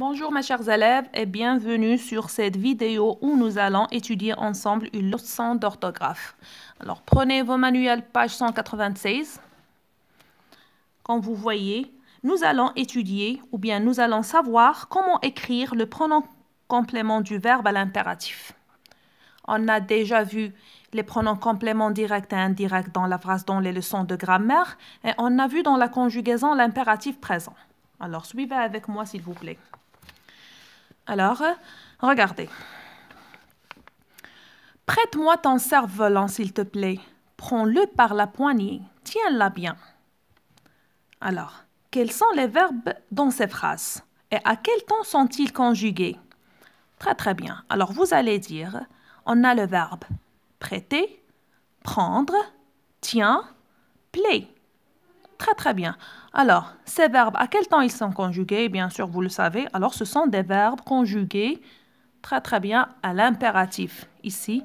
Bonjour mes chers élèves et bienvenue sur cette vidéo où nous allons étudier ensemble une leçon d'orthographe. Alors prenez vos manuels page 196. Comme vous voyez, nous allons étudier ou bien nous allons savoir comment écrire le pronom complément du verbe à l'impératif. On a déjà vu les pronoms compléments directs et indirects dans la phrase dans les leçons de grammaire et on a vu dans la conjugaison l'impératif présent. Alors suivez avec moi s'il vous plaît. Alors, regardez. Prête-moi ton cerf-volant, s'il te plaît. Prends-le par la poignée. Tiens-la bien. Alors, quels sont les verbes dans ces phrases et à quel temps sont-ils conjugués Très très bien. Alors, vous allez dire, on a le verbe prêter, prendre, tiens, plaît. Très très bien. Alors, ces verbes, à quel temps ils sont conjugués Bien sûr, vous le savez. Alors, ce sont des verbes conjugués très très bien à l'impératif. Ici,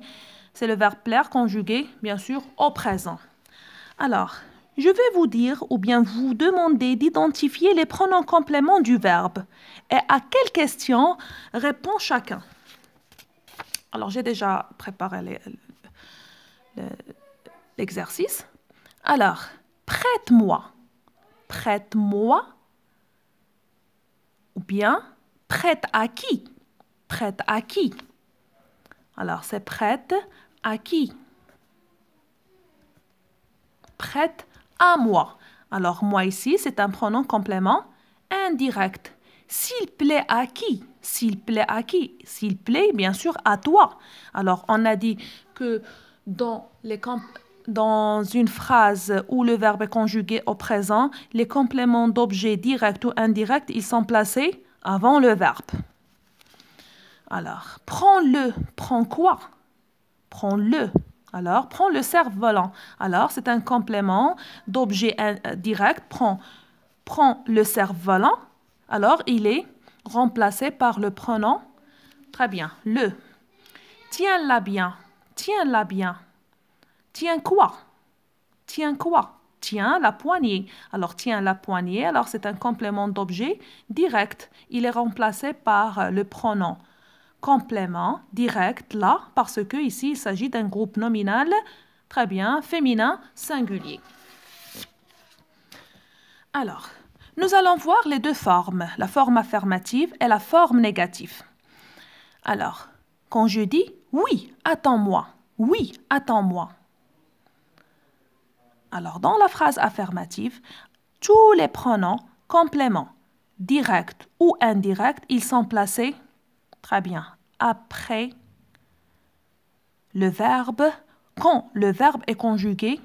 c'est le verbe plaire conjugué, bien sûr, au présent. Alors, je vais vous dire ou bien vous demander d'identifier les pronoms compléments du verbe et à quelle question répond chacun. Alors, j'ai déjà préparé l'exercice. Alors, prête-moi. Prête-moi. Ou bien prête à qui Prête à qui Alors c'est prête à qui Prête à moi. Alors moi ici, c'est un pronom complément indirect. S'il plaît à qui S'il plaît à qui S'il plaît, bien sûr, à toi. Alors on a dit que dans les, camps dans une phrase où le verbe est conjugué au présent, les compléments d'objet direct ou indirect, ils sont placés avant le verbe. Alors, prends-le, prends quoi Prends-le. Alors, prends le cerf-volant. Alors, c'est un complément d'objet euh, direct. Prends, prends le cerf-volant. Alors, il est remplacé par le pronom. Très bien, le. Tiens-la bien, tiens-la bien. Tiens quoi Tiens quoi Tiens la poignée. Alors tiens la poignée, alors c'est un complément d'objet direct. Il est remplacé par euh, le pronom complément direct là parce que il s'agit d'un groupe nominal très bien féminin singulier. Alors, nous allons voir les deux formes, la forme affirmative et la forme négative. Alors, quand je dis oui, attends-moi, oui, attends-moi, alors, dans la phrase affirmative, tous les pronoms compléments, directs ou indirects, ils sont placés, très bien, après le verbe, quand le verbe est conjugué,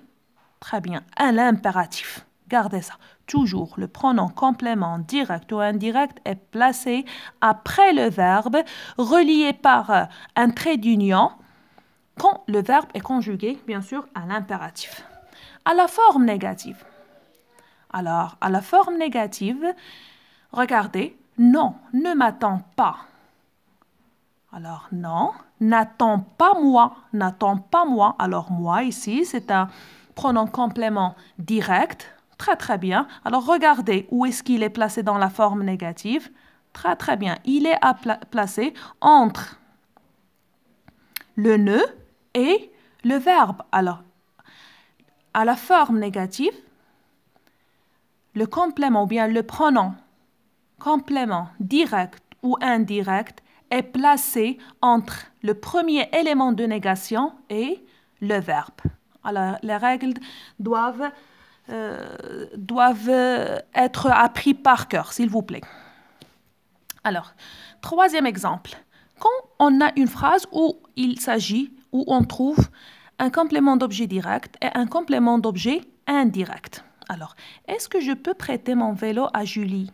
très bien, à l'impératif. Gardez ça. Toujours, le pronom complément direct ou indirect est placé après le verbe, relié par euh, un trait d'union, quand le verbe est conjugué, bien sûr, à l'impératif à la forme négative. Alors, à la forme négative, regardez, non, ne m'attends pas. Alors, non, n'attends pas moi, n'attends pas moi. Alors, moi ici, c'est un pronom complément direct. Très, très bien. Alors, regardez où est-ce qu'il est placé dans la forme négative. Très, très bien. Il est placé entre le ne et le verbe. Alors, à la forme négative, le complément ou bien le pronom, complément direct ou indirect, est placé entre le premier élément de négation et le verbe. Alors, les règles doivent, euh, doivent être apprises par cœur, s'il vous plaît. Alors, troisième exemple. Quand on a une phrase où il s'agit, où on trouve un complément d'objet direct et un complément d'objet indirect. Alors, est-ce que je peux prêter mon vélo à Julie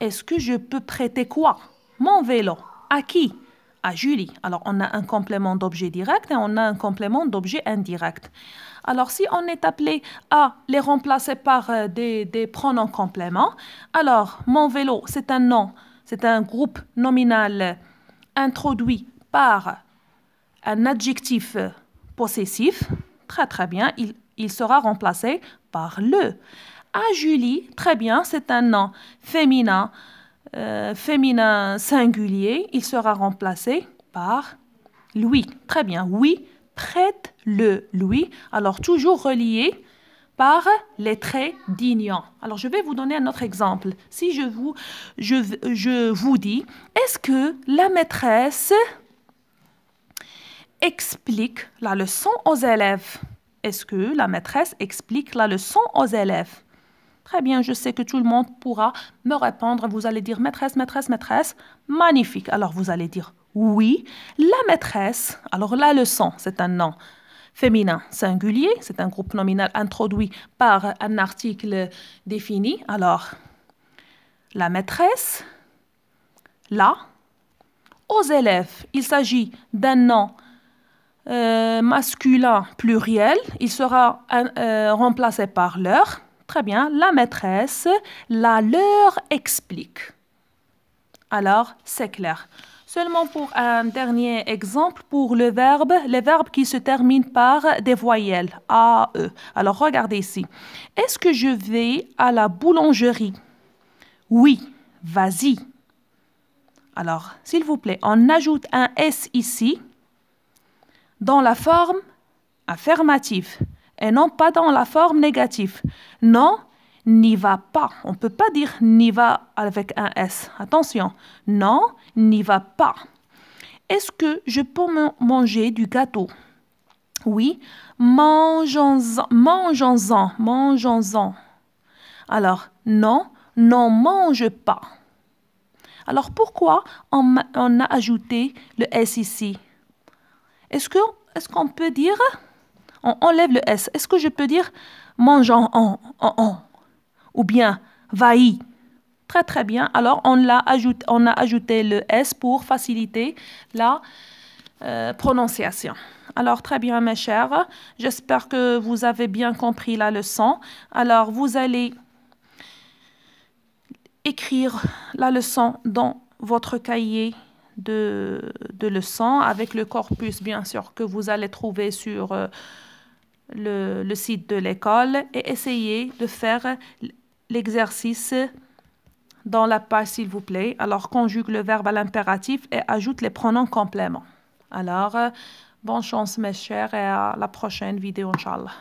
Est-ce que je peux prêter quoi Mon vélo. À qui à Julie. Alors, on a un complément d'objet direct et on a un complément d'objet indirect. Alors, si on est appelé à les remplacer par euh, des, des, pronoms compléments, alors mon vélo, c'est un nom, c'est un groupe nominal introduit par un adjectif possessif, très très bien, il, sera remplacé par le. À ah, Julie, très bien, c'est un nom féminin, euh, féminin singulier, il sera remplacé par lui. Très bien, oui, prête-le, lui. Alors toujours relié par les traits dignants. Alors, je vais vous donner un autre exemple. Si je vous, je vous dis, est-ce que la maîtresse explique la leçon aux élèves Est-ce que la maîtresse explique la leçon aux élèves Très bien, je sais que tout le monde pourra me répondre. Vous allez dire maîtresse, maîtresse, maîtresse. Magnifique. Alors vous allez dire oui, la maîtresse. Alors la leçon, c'est un nom féminin singulier, c'est un groupe nominal introduit par un article défini. Alors la maîtresse, la, aux élèves. Il s'agit d'un nom euh, masculin pluriel, il sera euh, euh, remplacé par leur. Très bien, la maîtresse, la leur explique. Alors, c'est clair. Seulement pour un dernier exemple, pour le verbe, les verbes qui se terminent par des voyelles, A, E. Alors, regardez ici. Est-ce que je vais à la boulangerie? Oui, vas-y. Alors, s'il vous plaît, on ajoute un S ici dans la forme affirmative et non pas dans la forme négative. Non, n'y va pas. On ne peut pas dire n'y va avec un S. Attention, non, n'y va pas. Est-ce que je peux manger du gâteau Oui, mangeons-en, mangeons-en, mangeons Alors, non, n'en mange pas. Alors pourquoi on, on a ajouté le S ici est-ce qu'on est qu'on peut dire, on enlève le S, est-ce que je peux dire mange en en, ou bien vaillit Très très bien. Alors on, l'a on a ajouté le S pour faciliter la euh, prononciation. Alors très bien mes chers, j'espère que vous avez bien compris la leçon. Alors vous allez écrire la leçon dans votre cahier de, de leçons avec le corpus, bien sûr, que vous allez trouver sur euh, le, site de l'école et essayez de faire l'exercice dans la page, s'il vous plaît. Alors, conjugue le verbe à l'impératif et ajoute les pronoms compléments. Alors, euh, bonne chance mes chers et à la prochaine vidéo, Inch'Allah.